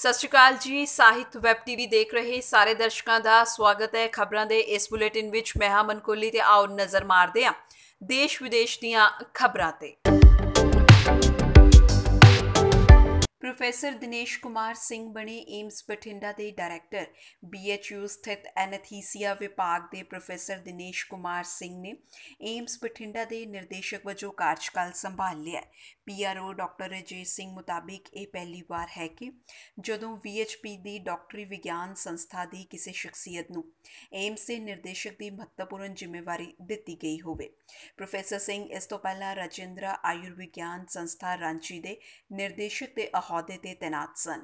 ਸਤਿ ਸ਼੍ਰੀ ਅਕਾਲ ਜੀ ਸਾਹਿਤ ਵੈਬ ਟੀਵੀ ਦੇਖ ਰਹੇ ਸਾਰੇ ਦਰਸ਼ਕਾਂ ਦਾ ਸਵਾਗਤ ਹੈ ਖਬਰਾਂ ਦੇ ਇਸ ਬੁਲੇਟਿਨ ਵਿੱਚ ਮੈਂ ਹਾਂ ਮਨਕੋਲੀ ਤੇ ਆਓ ਨਜ਼ਰ ਮਾਰਦੇ ਹਾਂ ਦੇਸ਼ ਵਿਦੇਸ਼ ਦੀਆਂ ਖਬਰਾਂ ਤੇ ਪ੍ਰੋਫੈਸਰ ਦਿਨੇਸ਼ ਕੁਮਾਰ ਸਿੰਘ ਬਣੇ ਏਮਸ ਬਠਿੰਡਾ ਦੇ ਡਾਇਰੈਕਟਰ ਬੀਐਚਯੂ ਸਥਿਤ ਐਨਥੀਸੀਆ ਵਿਭਾਗ ਦੇ ਪ੍ਰੋਫੈਸਰ ਦਿਨੇਸ਼ ਕੁਮਾਰ ਸਿੰਘ ਨੇ ਏਮਸ ਬਠਿੰਡਾ ਦੇ ਨਿਰਦੇਸ਼ਕ ਵਜੋਂ ਕਾਰਜਕਾਲ ਸੰਭਾਲ ਲਿਆ ਪੀਆਰਓ ਡਾਕਟਰ ਰਜੇ ਸਿੰਘ ਮੁਤਾਬਿਕ ਇਹ ਪਹਿਲੀ ਵਾਰ ਹੈ ਕਿ ਜਦੋਂ ਵੀਐਚਪੀ ਦੀ ਡਾਕਟਰੀ ਵਿਗਿਆਨ ਸੰਸਥਾ ਦੀ ਕਿਸੇ ਸ਼ਖਸੀਅਤ ਨੂੰ ਏਮਸ ਦੇ ਨਿਰਦੇਸ਼ਕ ਦੀ ਮਹੱਤਵਪੂਰਨ ਜ਼ਿੰਮੇਵਾਰੀ ਦਿੱਤੀ ਗਈ ਹੋਵੇ ਪ੍ਰੋਫੈਸਰ ਸਿੰਘ ਇਸ ਤੋਂ ਪਹਿਲਾਂ ਰਜਿੰਦਰਾ ਆਯੁਰਵਿਗਿਆਨ ਸੰਸਥਾ ਰਾਂਚੀ ਦੇ ਨਿਰਦੇਸ਼ਕ ਦੇ ਅਹੁਦੇ ਅਹੁਦੇ ਤੇ ਤਾਇਨਾਤ ਸਨ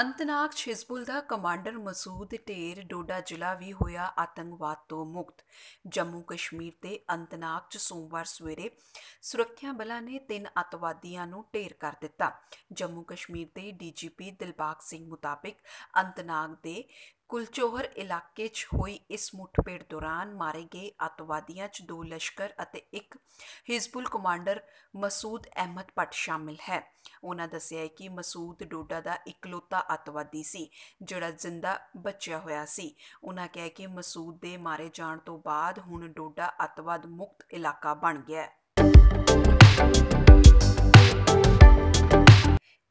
ਅੰਤਨਾਗ ਛਿਜ਼ਬੁਲ ਦਾ ਕਮਾਂਡਰ ਮਸੂਦ ਢੇਰ ਡੋਡਾ ਜ਼ਿਲ੍ਹਾ ਵੀ ਹੋਇਆ ਆਤੰਕਵਾਦ ਤੋਂ ਮੁਕਤ ਜੰਮੂ ਕਸ਼ਮੀਰ ਦੇ ਅੰਤਨਾਗ 'ਚ ਸੋਮਵਾਰ ਸਵੇਰੇ ਸੁਰੱਖਿਆ ਬਲਾਂ ਨੇ ਤਿੰਨ ਅਤਵਾਦੀਆਂ ਨੂੰ ਢੇਰ ਕਰ ਦਿੱਤਾ ਜੰਮੂ ਕਸ਼ਮੀਰ ਦੇ ਡੀਜੀਪੀ ਦਿਲਬਾਗ ਸਿੰਘ ਮੁਤਾਬਕ ਅੰਤਨਾਗ ਦੇ ਕੁਲਚੋਹਰ ਇਲਾਕੇ 'ਚ ਹੋਈ ਇਸ ਮੁੱਠਭੇੜ ਦੌਰਾਨ ਮਾਰੇ ਗਏ ਅਤਵਾਦੀਆਂ 'ਚ ਦੋ ਲਸ਼ਕਰ ਅਤੇ ਇੱਕ ਹਿਜ਼ਬੁਲ ਕਮਾਂਡਰ ਮਸੂਦ ਅਹਿਮਦ ਪਟ ਸ਼ਾਮਿਲ ਹੈ ਉਹਨਾਂ ਦੱਸਿਆ ਕਿ ਮਸੂਦ ਡੋਡਾ ਦਾ ਇਕਲੌਤਾ ਅਤਵਾਦੀ ਸੀ ਜਿਹੜਾ ਜ਼ਿੰਦਾ ਬਚਿਆ ਹੋਇਆ ਸੀ ਉਹਨਾਂ ਕਹਿ ਕੇ ਮਸੂਦ ਦੇ ਮਾਰੇ ਜਾਣ ਤੋਂ ਬਾਅਦ ਹੁਣ ਡੋਡਾ ਅਤਵਾਦ ਮੁਕਤ ਇਲਾਕਾ ਬਣ ਗਿਆ ਹੈ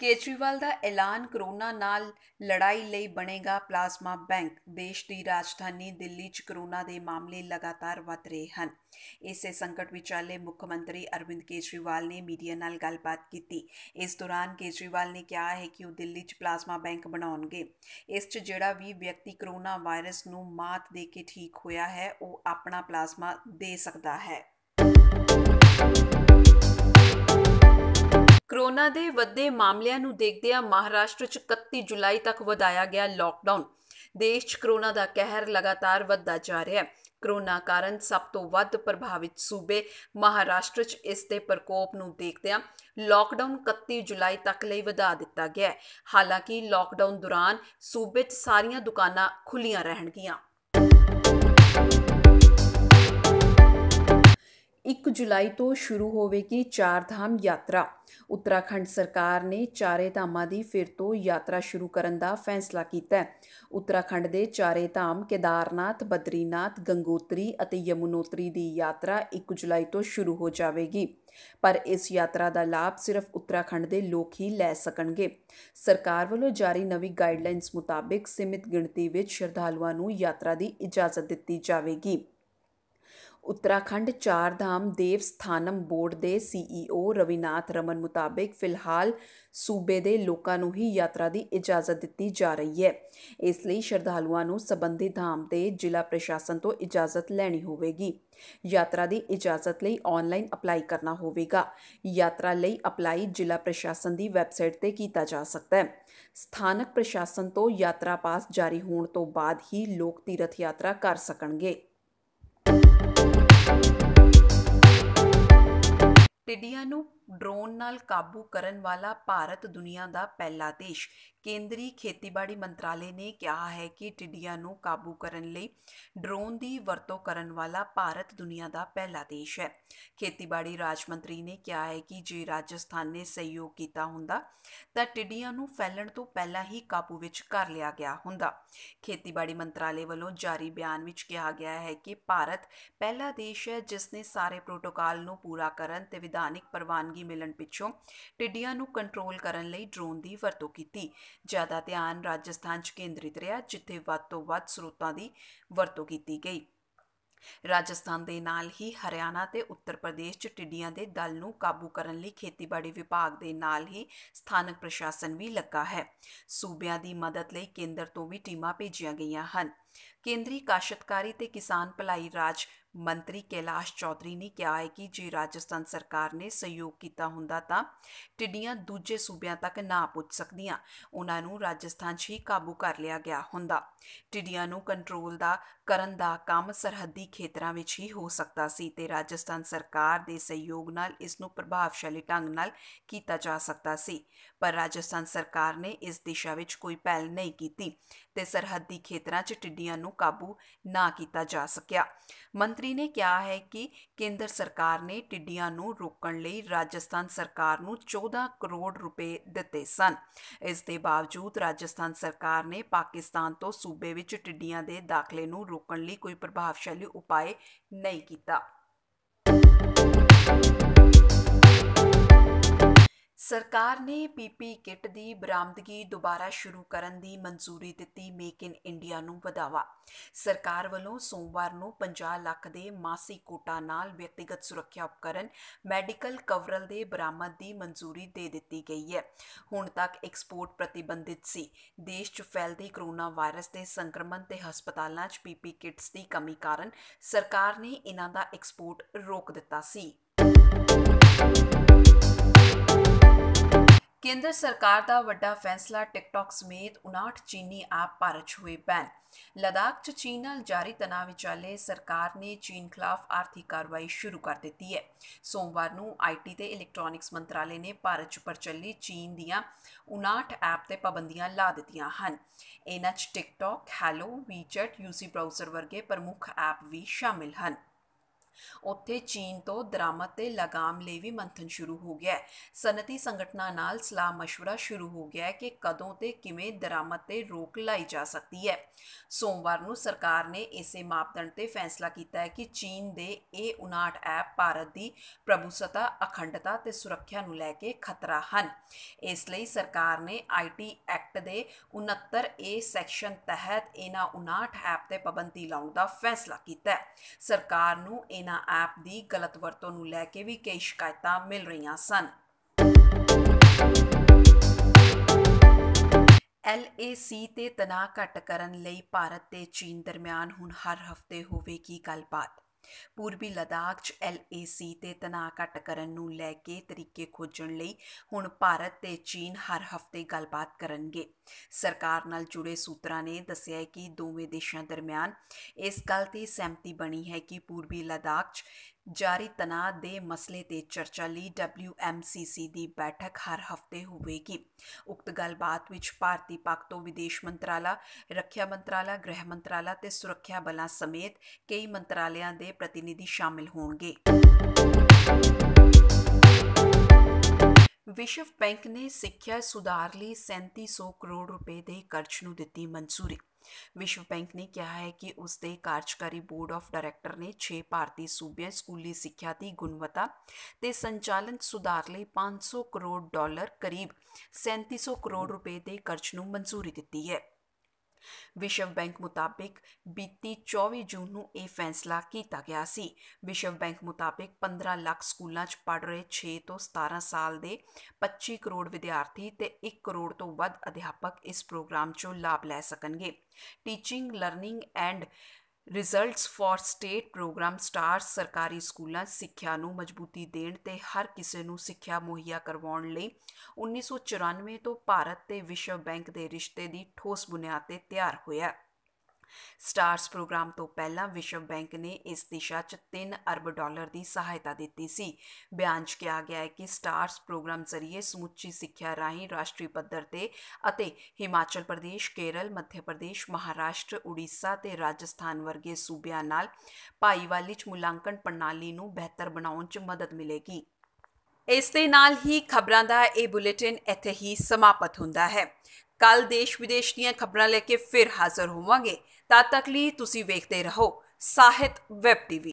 ਕੇਜਰੀਵਾਲ ਦਾ ਐਲਾਨ ਕਰੋਨਾ ਨਾਲ ਲੜਾਈ ਲਈ ਬਣੇਗਾ ਪਲਾਜ਼ਮਾ ਬੈਂਕ ਦੇਸ਼ ਦੀ ਰਾਜਧਾਨੀ ਦਿੱਲੀ 'ਚ ਕਰੋਨਾ ਦੇ ਮਾਮਲੇ ਲਗਾਤਾਰ ਵਧ ਰਹੇ ਹਨ ਇਸੇ ਸੰਕਟ ਵਿਚਾਲੇ ਮੁੱਖ ਮੰਤਰੀ ਅਰਵਿੰਦ ਕੇਜਰੀਵਾਲ ਨੇ ਮੀਡੀਆ ਨਾਲ ਗੱਲਬਾਤ ਕੀਤੀ ਇਸ ਦੌਰਾਨ ਕੇਜਰੀਵਾਲ ਨੇ ਕਿਹਾ ਹੈ ਕਿ ਉਹ ਦਿੱਲੀ 'ਚ ਪਲਾਜ਼ਮਾ ਬੈਂਕ ਬਣਾਉਣਗੇ ਇਸ 'ਚ ਜਿਹੜਾ ਵੀ ਵਿਅਕਤੀ ਕਰੋਨਾ ਵਾਇਰਸ ਨੂੰ ਮਾਤ ਦੇ ਕੇ ਠੀਕ ਹੋਇਆ ਹੈ ਉਹ ਆਪਣਾ ਪਲਾਜ਼ਮਾ ਦੇ ਸਕਦਾ ਹੈ ਕਰੋਨਾ ਦੇ ਵੱਧੇ ਮਾਮਲਿਆਂ ਨੂੰ ਦੇਖਦਿਆਂ ਮਹਾਰਾਸ਼ਟਰ 'ਚ 31 ਜੁਲਾਈ ਤੱਕ ਵਧਾਇਆ ਗਿਆ ਲਾਕਡਾਊਨ ਦੇਸ਼ 'ਚ ਕਰੋਨਾ ਦਾ ਕਹਿਰ ਲਗਾਤਾਰ ਵੱਧਦਾ ਜਾ ਰਿਹਾ ਹੈ ਕਰੋਨਾ ਕਾਰਨ ਸਭ ਤੋਂ ਵੱਧ ਪ੍ਰਭਾਵਿਤ ਸੂਬੇ ਮਹਾਰਾਸ਼ਟਰ 'ਚ ਇਸ ਦੇ ਪ੍ਰਕੋਪ ਨੂੰ ਦੇਖਦਿਆਂ ਲਾਕਡਾਊਨ 31 ਜੁਲਾਈ ਤੱਕ ਲਈ ਵਧਾ ਦਿੱਤਾ ਗਿਆ ਹੈ ਹਾਲਾਂਕਿ ਲਾਕਡਾਊਨ ਦੌਰਾਨ ਸੂਬੇ 'ਚ ਸਾਰੀਆਂ ਦੁਕਾਨਾਂ ਖੁੱਲੀਆਂ ਰਹਿਣਗੀਆਂ 1 ਜੁਲਾਈ ਤੋਂ ਸ਼ੁਰੂ ਹੋਵੇਗੀ ਚਾਰ ਧਾਮ ਯਾਤਰਾ ਉੱਤਰਾਖੰਡ ਸਰਕਾਰ ਨੇ ਚਾਰੇ ਧਾਮਾਂ ਦੀ ਫਿਰ ਤੋਂ ਯਾਤਰਾ ਸ਼ੁਰੂ ਕਰਨ ਦਾ ਫੈਸਲਾ ਕੀਤਾ ਹੈ ਉੱਤਰਾਖੰਡ ਦੇ ਚਾਰੇ ਧਾਮ ਕੇਦਾਰਨਾਥ ਬਦਰੀਨਾਥ ਗੰਗੋਤਰੀ ਅਤੇ ਯਮੁਨੋਤਰੀ ਦੀ ਯਾਤਰਾ 1 ਜੁਲਾਈ ਤੋਂ ਸ਼ੁਰੂ ਹੋ ਜਾਵੇਗੀ ਪਰ ਇਸ ਯਾਤਰਾ ਦਾ ਲਾਭ ਸਿਰਫ ਉੱਤਰਾਖੰਡ ਦੇ ਲੋਕ ਹੀ ਲੈ ਸਕਣਗੇ ਸਰਕਾਰ ਵੱਲੋਂ ਜਾਰੀ ਨਵੀਂ ਗਾਈਡਲਾਈਨਸ ਮੁਤਾਬਕ ਸੀਮਿਤ ਗਿਣਤੀ ਵਿੱਚ ਸ਼ਰਧਾਲੂਆਂ ਨੂੰ ਯਾਤਰਾ ਦੀ ਇਜਾਜ਼ਤ ਦਿੱਤੀ ਜਾਵੇਗੀ ਉੱਤਰਾਖੰਡ ਚਾਰ ਧਾਮ ਦੇਵ ਸਥਾਨਮ ਬੋਰਡ ਦੇ ਸੀਈਓ e ਰਵੀਨਾਥ ਰਮਨ ਮੁਤਾਬਕ ਫਿਲਹਾਲ ਸੂਬੇ ਦੇ ਲੋਕਾਂ ਨੂੰ ਹੀ ਯਾਤਰਾ ਦੀ ਇਜਾਜ਼ਤ ਦਿੱਤੀ ਜਾ ਰਹੀ ਹੈ ਇਸ ਲਈ ਸ਼ਰਧਾਲੂਆਂ ਨੂੰ ਸਬੰਧਿਤ ਧਾਮ ਤੇ ਜ਼ਿਲ੍ਹਾ ਪ੍ਰਸ਼ਾਸਨ ਤੋਂ ਇਜਾਜ਼ਤ ਲੈਣੀ ਹੋਵੇਗੀ ਯਾਤਰਾ ਦੀ ਇਜਾਜ਼ਤ ਲਈ ਆਨਲਾਈਨ ਅਪਲਾਈ ਕਰਨਾ ਹੋਵੇਗਾ ਯਾਤਰਾ ਲਈ ਅਪਲਾਈ ਜ਼ਿਲ੍ਹਾ ਪ੍ਰਸ਼ਾਸਨ ਦੀ ਵੈਬਸਾਈਟ ਤੇ ਕੀਤਾ ਜਾ ਸਕਦਾ ਹੈ ਸਥਾਨਕ ਪ੍ਰਸ਼ਾਸਨ ਤੋਂ ਯਾਤਰਾ ਪਾਸ ਜਾਰੀ ਹੋਣ ਤੋਂ ਬਾਅਦ ਹੀ ਲੋਕ ਤੀਰਥ ਯਾਤਰਾ ਕਰ ਸਕਣਗੇ ¿no? ਡਰੋਨ ਨਾਲ ਕਾਬੂ ਕਰਨ ਵਾਲਾ ਭਾਰਤ ਦੁਨੀਆ ਦਾ ਪਹਿਲਾ ਦੇਸ਼ ਕੇਂਦਰੀ ਖੇਤੀਬਾੜੀ ਮੰਤਰਾਲੇ ਨੇ ਕਿਹਾ ਹੈ ਕਿ ਟਿੱਡੀਆਂ ਨੂੰ ਕਾਬੂ ਕਰਨ ਲਈ ਡਰੋਨ ਦੀ ਵਰਤੋਂ ਕਰਨ ਵਾਲਾ ਭਾਰਤ ਦੁਨੀਆ ਦਾ ਪਹਿਲਾ ਦੇਸ਼ ਹੈ ਖੇਤੀਬਾੜੀ ਰਾਜ ਮੰਤਰੀ ਨੇ ਕਿਹਾ ਹੈ ਕਿ ਜੇ ਰਾਜਸਥਾਨ ਨੇ ਸਹਿਯੋਗ ਕੀਤਾ ਹੁੰਦਾ ਤਾਂ ਟਿੱਡੀਆਂ ਨੂੰ ਫੈਲਣ ਤੋਂ ਪਹਿਲਾਂ ਹੀ ਕਾਬੂ ਵਿੱਚ ਕਰ ਲਿਆ ਗਿਆ ਹੁੰਦਾ ਖੇਤੀਬਾੜੀ ਮੰਤਰਾਲੇ ਵੱਲੋਂ ਜਾਰੀ ਬਿਆਨ ਵਿੱਚ ਕਿਹਾ ਗਿਆ ਹੈ ਕਿ ਭਾਰਤ ਪਹਿਲਾ ਦੇਸ਼ ਹੈ ਜਿਸ ਨੇ ਸਾਰੇ ਪ੍ਰੋਟੋਕਾਲ ਨੂੰ ਪੂਰਾ ਕਰਨ ਤੇ ਵਿਧਾਨਿਕ ਪ੍ਰਵਾਨਗੀ ਨਹੀਂ ਮਿਲਣ ਪਿੱਛੋਂ ਟਿੱਡੀਆਂ ਨੂੰ ਕੰਟਰੋਲ ਕਰਨ ਲਈ ਡਰੋਨ ਦੀ ਵਰਤੋਂ ਕੀਤੀ ਜ਼ਿਆਦਾ ਧਿਆਨ ਰਾਜਸਥਾਨ 'ਚ ਕੇਂਦਰਿਤ ਰਿਹਾ ਜਿੱਥੇ ਵੱਧ ਤੋਂ ਵੱਧ ਸਰੋਤਾਂ ਦੀ ਵਰਤੋਂ ਕੀਤੀ ਗਈ ਰਾਜਸਥਾਨ ਦੇ ਨਾਲ ਹੀ ਹਰਿਆਣਾ ਤੇ ਉੱਤਰ ਪ੍ਰਦੇਸ਼ 'ਚ ਟਿੱਡੀਆਂ ਦੇ ਦਲ ਨੂੰ ਕਾਬੂ ਕਰਨ ਲਈ ਖੇਤੀਬਾੜੀ ਵਿਭਾਗ ਦੇ ਨਾਲ ਹੀ ਸਥਾਨਕ ਪ੍ਰਸ਼ਾਸਨ ਵੀ ਲੱਗਾ ਹੈ ਸੂਬਿਆਂ ਦੀ ਮਦਦ ਲਈ ਕੇਂਦਰ ਤੋਂ ਵੀ ਟੀਮਾਂ ਭੇਜੀਆਂ ਗਈਆਂ ਹਨ ਕੇਂਦਰੀ ਕਾਸ਼ਤਕਾਰੀ ਤੇ ਕਿਸਾਨ ਭਲਾਈ ਰਾਜ ਮੰਤਰੀ ਕੈਲਾਸ਼ ਚੌਧਰੀ ਨੇ ਕਿਹਾ ਹੈ ਕਿ ਜੇ ਰਾਜਸਥਾਨ ਸਰਕਾਰ ਨੇ ਸਹਿਯੋਗ ਕੀਤਾ ਹੁੰਦਾ ਤਾਂ ਟਿੱਡੀਆਂ ਦੂਜੇ ਸੂਬਿਆਂ ਤੱਕ ਨਾ ਪੁੱਜ ਸਕਦੀਆਂ ਉਹਨਾਂ ਨੂੰ ਰਾਜਸਥਾਨ 'ਚ ਹੀ ਕਾਬੂ ਕਰ ਲਿਆ ਗਿਆ ਹੁੰਦਾ ਟਿੱਡੀਆਂ ਨੂੰ ਕੰਟਰੋਲ ਦਾ ਕਰਨ ਦਾ ਕੰਮ ਸਰਹੱਦੀ ਖੇਤਰਾਂ ਵਿੱਚ ਹੀ ਹੋ ਸਕਦਾ ਸੀ ਤੇ ਰਾਜਸਥਾਨ ਸਰਕਾਰ ਦੇ ਸਹਿਯੋਗ ਨਾਲ ਇਸ ਨੂੰ ਪ੍ਰਭਾਵਸ਼ਾਲੀ ਢੰਗ ਨਾਲ ਕੀਤਾ ਜਾ ਸਕਦਾ ਸੀ ਪਰ ਰਾਜਸਥਾਨ ਸਰਕਾਰ ਨੇ ਇਸ ਦਿਸ਼ਾ ਵਿੱਚ ਕੋਈ ਪਹਿਲ ਨਹੀਂ ਕੀਤੀ ਤੇ ਸਰਹੱਦੀ ਖੇਤਰਾਂ 'ਚ ਟਿੱਡੀਆਂ ਨੂੰ ਕਾਬੂ ਨਾ ਕੀਤਾ ਜਾ ਸਕਿਆ ਮੰਤਰੀ ਮੰਤਰੀ ਨੇ ਕਿਹਾ ਹੈ ਕਿ ਕੇਂਦਰ ਸਰਕਾਰ ਨੇ ਟਿੱਡੀਆਂ ਨੂੰ ਰੋਕਣ ਲਈ ਰਾਜਸਥਾਨ ਸਰਕਾਰ ਨੂੰ 14 ਕਰੋੜ ਰੁਪਏ ਦਿੱਤੇ ਸਨ ਇਸ ਦੇ ਬਾਵਜੂਦ ਰਾਜਸਥਾਨ ਸਰਕਾਰ ਨੇ ਪਾਕਿਸਤਾਨ ਤੋਂ ਸੂਬੇ ਵਿੱਚ ਟਿੱਡੀਆਂ ਦੇ ਦਾਖਲੇ ਨੂੰ ਰੋਕਣ ਲਈ ਕੋਈ ਪ੍ਰਭਾਵਸ਼ਾਲੀ ਉਪਾਅ ਨਹੀਂ ਕੀਤਾ ਸਰਕਾਰ ਨੇ ਪੀਪੀ ਕਿੱਟ ਦੀ ਬਰਾਮਦਗੀ ਦੁਬਾਰਾ ਸ਼ੁਰੂ ਕਰਨ ਦੀ ਮਨਜ਼ੂਰੀ ਦਿੱਤੀ ਮੇਕ ਇਨ ਇੰਡੀਆ ਨੂੰ ਵਧਾਵਾ ਸਰਕਾਰ ਵੱਲੋਂ ਸੋਮਵਾਰ ਨੂੰ 50 ਲੱਖ ਦੇ ਮਾਸੀ ਕੋਟਾ ਨਾਲ ਵਿਅਕਤੀਗਤ ਸੁਰੱਖਿਆ ਉਪਕਰਨ ਮੈਡੀਕਲ ਕਵਰਲ ਦੇ ਬਰਾਮਦ ਦੀ ਮਨਜ਼ੂਰੀ ਦੇ ਦਿੱਤੀ ਗਈ ਹੈ ਹੁਣ ਤੱਕ ਐਕਸਪੋਰਟ ਪ੍ਰਤੀਬੰਧਿਤ ਸੀ ਦੇਸ਼ 'ਚ ਫੈਲਦੇ ਕਰੋਨਾ ਵਾਇਰਸ ਦੇ ਸੰਕਰਮਣ ਤੇ ਹਸਪਤਾਲਾਂ 'ਚ ਪੀਪੀ ਕਿਟਸ ਦੀ ਕਮੀ ਕਾਰਨ ਸਰਕਾਰ ਨੇ ਇਹਨਾਂ ਦਾ ਐਕਸਪੋਰਟ ਰੋਕ ਦਿੱਤਾ ਸੀ ਕੇਂਦਰ ਸਰਕਾਰ ਦਾ ਵੱਡਾ ਫੈਸਲਾ ਟਿਕਟੌਕ ਸਮੇਤ 59 ਚੀਨੀ ਐਪ ਪਰ 'ਚ ਹੋਏ ਬੈਨ ਲਦਾਖ 'ਚ ਚੀਨ ਨਾਲ ਜਾਰੀ ਤਣਾਅ ਵਿਚਾਲੇ ਸਰਕਾਰ ਨੇ ਚੀਨ ਖਿਲਾਫ ਆਰਥਿਕ ਕਾਰਵਾਈ ਸ਼ੁਰੂ ਕਰ ਦਿੱਤੀ ਹੈ ਸੋਮਵਾਰ ਨੂੰ ਆਈਟੀ ਤੇ ਇਲੈਕਟ੍ਰੋਨਿਕਸ ਮੰਤਰਾਲੇ ਨੇ ਭਾਰਤ 'ਚ ਪ੍ਰਚਲਿਤ ਚੀਨ ਦੀਆਂ 59 ਐਪ ਤੇ ਪਾਬੰਦੀਆਂ ਲਾ ਦਿੱਤੀਆਂ ਹਨ ਇਹਨਾਂ 'ਚ TikTok Helo WeChat UC browser ਵਰਗੇ ਪ੍ਰਮੁੱਖ ਐਪ ਵੀ ਸ਼ਾਮਿਲ ਹਨ ਉੱਥੇ ਚੀਨ ਤੋਂ ਦਰਾਮਤ ਤੇ ਲਗਾਮ ਲਈ ਵੀ ਮੰਥਨ ਸ਼ੁਰੂ ਹੋ ਗਿਆ ਹੈ ਸਨਤੀ ਸੰਗਠਨਾਂ ਨਾਲ ਸਲਾਹ مشورہ ਸ਼ੁਰੂ ਹੋ ਗਿਆ ਹੈ ਕਿ ਕਦੋਂ ਤੇ ਕਿਵੇਂ ਦਰਾਮਤ ਤੇ ਰੋਕ ਲਾਈ ਜਾ ਸਕਦੀ ਹੈ ਸੋਮਵਾਰ ਨੂੰ ਸਰਕਾਰ ਨੇ ਇਸੇ ਮਾਪਦੰਡ ਤੇ ਫੈਸਲਾ ਕੀਤਾ ਹੈ ਕਿ ਚੀਨ ਦੇ ਇਹ 59 ਐਪ ਭਾਰਤ ਦੀ ਪ੍ਰਭੂਸਤਾ ਅਖੰਡਤਾ ਤੇ ਸੁਰੱਖਿਆ ਨੂੰ ਲੈ ਕੇ ਖਤਰਾ ਹਨ ਇਸ ਲਈ ਸਰਕਾਰ ਨੇ ਆਈਟੀ ਐਕਟ ਦੇ 69 ਏ ਸੈਕਸ਼ਨ ਤਹਿਤ ਇਹਨਾਂ 59 ਐਪ ਤੇ ਪਾਬੰਦੀ ਲਾਉਣ ਦਾ ਫੈਸਲਾ ਕੀਤਾ ਹੈ ਸਰਕਾਰ ਨੂੰ ਇਹਨਾਂ ਐਪ ਦੀ ਗਲਤ ਵਰਤੋਂ ਨੂੰ ਲੈ ਕੇ ਵੀ ਕਈ ਸ਼ਿਕਾਇਤਾਂ ਮਿਲ ਰਹੀਆਂ ਸਨ LAC ਤੇ ਤਣਾਅ ਘਟ ਕਰਨ ਲਈ ਭਾਰਤ ਤੇ ਚੀਨ ਦਰਮਿਆਨ ਹੁਣ ਹਰ ਹਫਤੇ ਹੋਵੇਗੀ ਗੱਲਬਾਤ ਪੂਰਬੀ ਲਦਾਖ 'ਚ ਐਲਏਸੀ ਤੇ ਤਣਾਅ ਘਟ ਕਰਨ ਨੂੰ ਲੈ ਕੇ ਤਰੀਕੇ ਖੋਜਣ ਲਈ ਹੁਣ ਭਾਰਤ ਤੇ ਚੀਨ ਹਰ ਹਫ਼ਤੇ ਗੱਲਬਾਤ ਕਰਨਗੇ ਸਰਕਾਰ ਨਾਲ ਜੁੜੇ ਸੂਤਰਾਂ ਨੇ ਦੱਸਿਆ ਕਿ ਦੋਵੇਂ ਦੇਸ਼ਾਂ ਦਰਮਿਆਨ ਇਸ ਗੱਲ ਤੇ ਸਹਿਮਤੀ ਬਣੀ ਹੈ ਕਿ ਪੂਰਬੀ ਲਦਾਖ 'ਚ ਜਾਰੀ ਤਣਾਅ ਦੇ ਮਸਲੇ ਤੇ ਚਰਚਾ ਲਈ WMCC ਦੀ ਬੈਠਕ ਹਰ ਹਫਤੇ ਹੋਵੇਗੀ ਉਕਤ ਗੱਲਬਾਤ ਵਿੱਚ ਭਾਰਤੀ ਪਾਕ ਤੋਂ ਵਿਦੇਸ਼ ਮੰਤਰਾਲਾ ਰੱਖਿਆ ਮੰਤਰਾਲਾ ਗ੍ਰਹਿ ਮੰਤਰਾਲਾ ਤੇ ਸੁਰੱਖਿਆ ਬਲਾਂ ਸਮੇਤ ਕਈ ਮੰਤਰਾਲਿਆਂ ਦੇ ਪ੍ਰਤੀਨਿਧੀ ਸ਼ਾਮਿਲ ਹੋਣਗੇ ਵਿਸ਼ਵ ਬੈਂਕ ਨੇ ਸਿੱਖਿਆ ਸੁਧਾਰ ਲਈ 3700 ਕਰੋੜ ਰੁਪਏ ਦੇ ਕਰਜ਼ ਨੂੰ ਦਿੱਤੀ ਮਨਜ਼ੂਰੀ ਵਿਸ਼ਵ ਬੈਂਕ ਨੇ ਕਿਹਾ ਹੈ ਕਿ ਉਸ ਦੇ ਕਾਰਜਕਾਰੀ ਬੋਰਡ ਆਫ ਡਾਇਰੈਕਟਰ ਨੇ 6 ਭਾਰਤੀ ਸੂਬਿਆਂ ਸਕੂਲੀ ਸਿੱਖਿਆ ਦੀ ਗੁਣਵੱਤਾ ਤੇ ਸੰਚਾਲਨ ਸੁਧਾਰ ਲਈ 500 ਕਰੋੜ ਡਾਲਰ ਕਰੀਬ 3700 ਕਰੋੜ ਰੁਪਏ ਦੇ ਕਰਜ਼ ਨੂੰ ਮਨਜ਼ੂਰੀ ਦਿੱਤੀ ਹੈ ਵਿਸ਼ਵ ਬੈਂਕ ਮੁਤਾਬਕ ਬੀਤੀ 24 ਜੂਨ ਨੂੰ ਇਹ ਫੈਸਲਾ ਕੀਤਾ ਗਿਆ ਸੀ ਵਿਸ਼ਵ ਬੈਂਕ ਮੁਤਾਬਕ 15 ਲੱਖ ਸਕੂਲਾਂ 'ਚ ਪੜ ਰਹੇ 6 ਤੋਂ 17 ਸਾਲ ਦੇ 25 ਕਰੋੜ ਵਿਦਿਆਰਥੀ ਤੇ 1 ਕਰੋੜ ਤੋਂ ਵੱਧ ਅਧਿਆਪਕ ਇਸ ਪ੍ਰੋਗਰਾਮ 'ਚੋਂ ਲਾਭ ਲੈ ਸਕਣਗੇ teaching learning and results for state program star ਸਰਕਾਰੀ ਸਕੂਲਾਂ ਸਿੱਖਿਆ ਨੂੰ ਮਜ਼ਬੂਤੀ ਦੇਣ ਤੇ ਹਰ ਕਿਸੇ ਨੂੰ ਸਿੱਖਿਆ ਮੁਹੱਈਆ ਕਰਵਾਉਣ ਲਈ 1994 ਤੋਂ ਭਾਰਤ ਤੇ ਵਿਸ਼ਵ ਬੈਂਕ ਦੇ ਰਿਸ਼ਤੇ ਦੀ ਠੋਸ ਬੁਨਿਆਦ ਤੇ ਤਿਆਰ ਹੋਇਆ ਸਟਾਰਸ ਪ੍ਰੋਗਰਾਮ ਤੋਂ ਪਹਿਲਾਂ ਵਿਸ਼ਵ ਬੈਂਕ ਨੇ ਇਸ ਦਿਸ਼ਾ 'ਚ 3 ਅਰਬ ਡਾਲਰ ਦੀ ਸਹਾਇਤਾ ਦਿੱਤੀ ਸੀ ਬਿਆਨ 'ਚ ਕਿਹਾ ਗਿਆ ਹੈ ਕਿ ਸਟਾਰਸ ਪ੍ਰੋਗਰਾਮ ਜ਼ਰੀਏ ਸਮੁੱਚੀ ਸਿੱਖਿਆ ਰਾਹੀਂ ਰਾਸ਼ਟਰੀ ਪੱਧਰ ਤੇ ਅਤੇ ਹਿਮਾਚਲ ਪ੍ਰਦੇਸ਼, ਕੇਰਲ, ਮੱਧ ਪ੍ਰਦੇਸ਼, ਮਹਾਰਾਸ਼ਟਰ, ਉੜੀਸਾ ਤੇ ਰਾਜਸਥਾਨ ਵਰਗੇ ਸੂਬਿਆਂ ਨਾਲ ਭਾਈਵਾਲੀ 'ਚ ਮੁਲਾਂਕਣ ਪ੍ਰਣਾਲੀ ਨੂੰ ਬਿਹਤਰ ਬਣਾਉਣ 'ਚ ਮਦਦ ਮਿਲੇਗੀ। ਇਸ ਦੇ ਨਾਲ ਹੀ ਖਬਰਾਂ ਦਾ ਇਹ ਬੁਲੇਟਿਨ ਇੱਥੇ ਹੀ ਸਮਾਪਤ ਹੁੰਦਾ ਹੈ। ਕੱਲ ਦੇਸ਼ ਵਿਦੇਸ਼ ਦੀਆਂ ਖਬਰਾਂ ਲੈ ਕੇ ਫਿਰ ਹਾਜ਼ਰ ਹੋਵਾਂਗੇ। ਤਦ ਤੱਕ ਲਈ ਤੁਸੀਂ ਵੇਖਦੇ ਰਹੋ ਸਾਹਿਤ ਵੈਬ ਟੀਵੀ